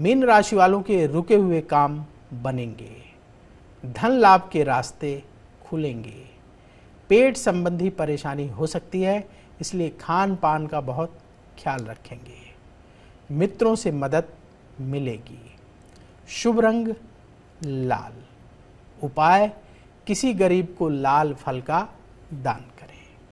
mean राशि वालों के रुके हुए काम बनेंगे धन लाभ के रास्ते खुलेंगे पेट संबंधी परेशानी हो सकती है इसलिए खान पान का बहुत ख्याल रखेंगे मित्रों से मदद मिलेगी शुभ रंग लाल उपाय किसी गरीब को लाल फल का दान करें